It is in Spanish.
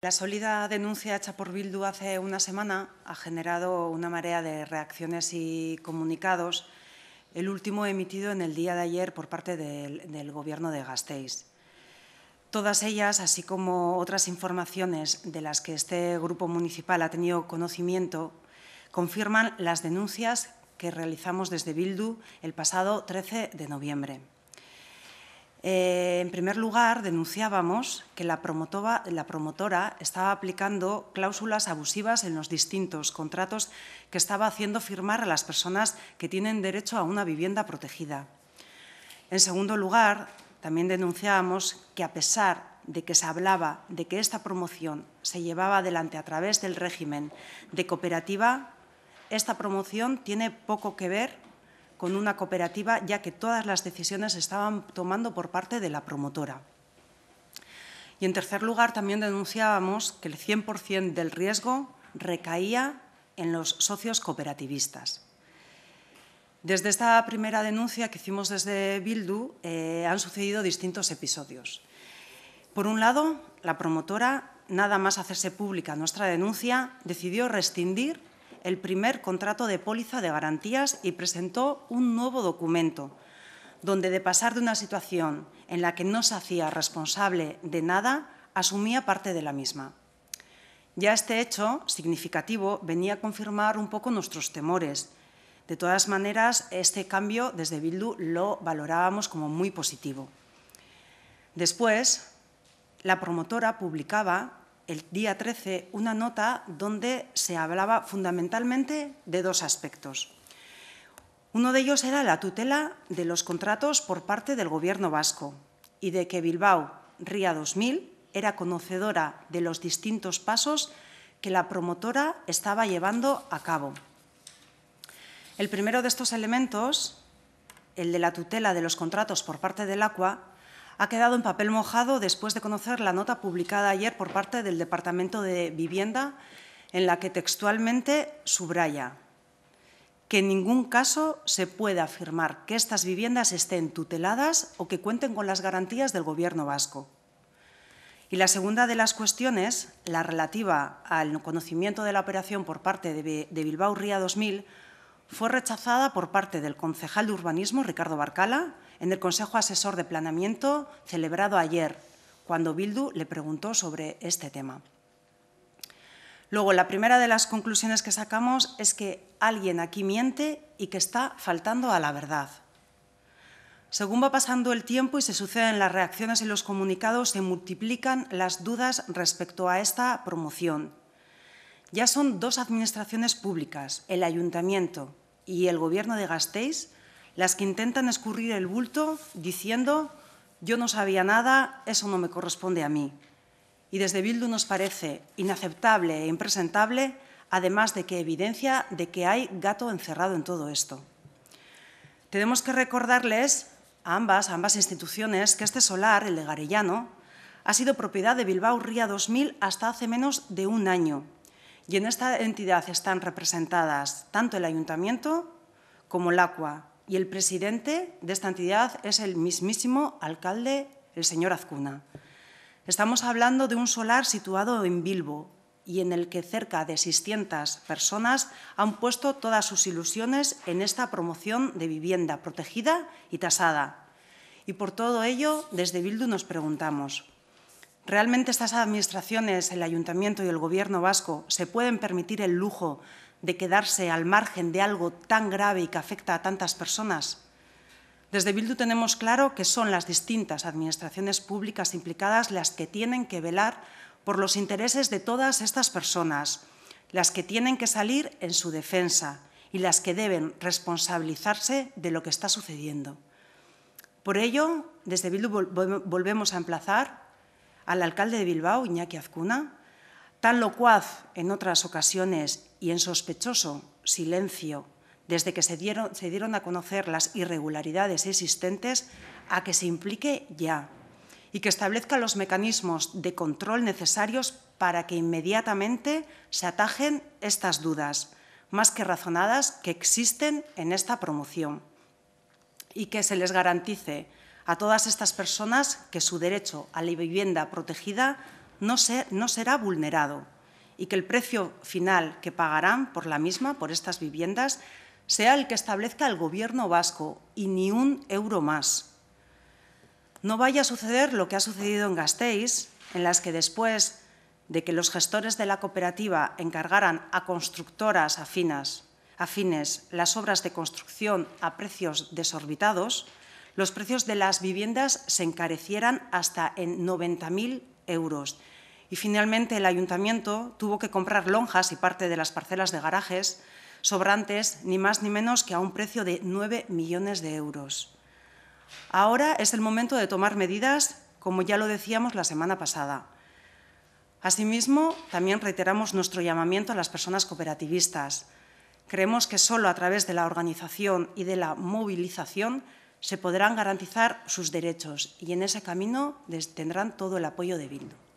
La sólida denuncia hecha por Bildu hace una semana ha generado una marea de reacciones y comunicados, el último emitido en el día de ayer por parte del, Gobierno de Gasteiz. Todas ellas, así como otras informaciones de las que este grupo municipal ha tenido conocimiento, confirman las denuncias que realizamos desde Bildu el pasado 13 de noviembre. Eh, en primer lugar, denunciábamos que la promotora, la promotora, estaba aplicando cláusulas abusivas en los distintos contratos que estaba haciendo firmar a las personas que tienen derecho a una vivienda protegida. En segundo lugar, también denunciábamos que a pesar de que se hablaba de que esta promoción se llevaba adelante a través del régimen de cooperativa, esta promoción tiene poco que ver con una cooperativa, ya que todas las decisiones estaban tomando por parte de la promotora. Y en tercer lugar, también denunciábamos que el 100% del riesgo recaía en los socios cooperativistas. Desde esta primera denuncia que hicimos desde Bildu eh, han sucedido distintos episodios. Por un lado, la promotora, nada más hacerse pública nuestra denuncia, decidió rescindir el primer contrato de póliza de garantías y presentó un nuevo documento, donde de pasar de una situación en la que no se hacía responsable de nada, asumía parte de la misma. Ya este hecho significativo venía a confirmar un poco nuestros temores. De todas maneras, este cambio desde Bildu lo valorábamos como muy positivo. Después, la promotora publicaba el día 13 una nota donde se hablaba fundamentalmente de dos aspectos. Uno de ellos era la tutela de los contratos por parte del Gobierno vasco y de que Bilbao Ría 2000 era conocedora de los distintos pasos que la promotora estaba llevando a cabo. El primero de estos elementos, el de la tutela de los contratos por parte del ACUA, ha quedado en papel mojado después de conocer la nota publicada ayer por parte del Departamento de Vivienda, en la que textualmente subraya que en ningún caso se puede afirmar que estas viviendas estén tuteladas o que cuenten con las garantías del Gobierno vasco. Y la segunda de las cuestiones, la relativa al conocimiento de la operación por parte de Bilbao Ría 2000, fue rechazada por parte del concejal de urbanismo, Ricardo Barcala, en el Consejo Asesor de Planeamiento celebrado ayer, cuando Bildu le preguntó sobre este tema. Luego, la primera de las conclusiones que sacamos es que alguien aquí miente y que está faltando a la verdad. Según va pasando el tiempo y se suceden las reacciones y los comunicados, se multiplican las dudas respecto a esta promoción. Ya son dos administraciones públicas, el ayuntamiento y el gobierno de Gasteiz las que intentan escurrir el bulto diciendo yo no sabía nada, eso no me corresponde a mí. Y desde Bildu nos parece inaceptable e impresentable, además de que evidencia de que hay gato encerrado en todo esto. Tenemos que recordarles a ambas, a ambas instituciones, que este solar, el de Garellano, ha sido propiedad de Bilbao Ría 2000 hasta hace menos de un año y en esta entidad están representadas tanto el ayuntamiento como el ACUA. Y el presidente de esta entidad es el mismísimo alcalde, el señor Azcuna. Estamos hablando de un solar situado en Bilbo y en el que cerca de 600 personas han puesto todas sus ilusiones en esta promoción de vivienda protegida y tasada. Y por todo ello, desde Bildu nos preguntamos, ¿Realmente estas administraciones, el ayuntamiento y el gobierno vasco, se pueden permitir el lujo de quedarse al margen de algo tan grave y que afecta a tantas personas? Desde Bildu tenemos claro que son las distintas administraciones públicas implicadas las que tienen que velar por los intereses de todas estas personas, las que tienen que salir en su defensa y las que deben responsabilizarse de lo que está sucediendo. Por ello, desde Bildu volvemos a emplazar al alcalde de Bilbao, Iñaki Azcuna, tan locuaz en otras ocasiones y en sospechoso silencio desde que se dieron, se dieron a conocer las irregularidades existentes, a que se implique ya y que establezca los mecanismos de control necesarios para que inmediatamente se atajen estas dudas, más que razonadas, que existen en esta promoción y que se les garantice a todas estas personas que su derecho a la vivienda protegida no, no será vulnerado y que el precio final que pagarán por la misma, por estas viviendas, sea el que establezca el Gobierno vasco y ni un euro más. No vaya a suceder lo que ha sucedido en Gasteiz, en las que después de que los gestores de la cooperativa encargaran a constructoras afines las obras de construcción a precios desorbitados, los precios de las viviendas se encarecieran hasta en 90.000 euros. Y finalmente el ayuntamiento tuvo que comprar lonjas y parte de las parcelas de garajes sobrantes, ni más ni menos que a un precio de 9 millones de euros. Ahora es el momento de tomar medidas, como ya lo decíamos la semana pasada. Asimismo, también reiteramos nuestro llamamiento a las personas cooperativistas. Creemos que solo a través de la organización y de la movilización se podrán garantizar sus derechos y en ese camino tendrán todo el apoyo de Bildu.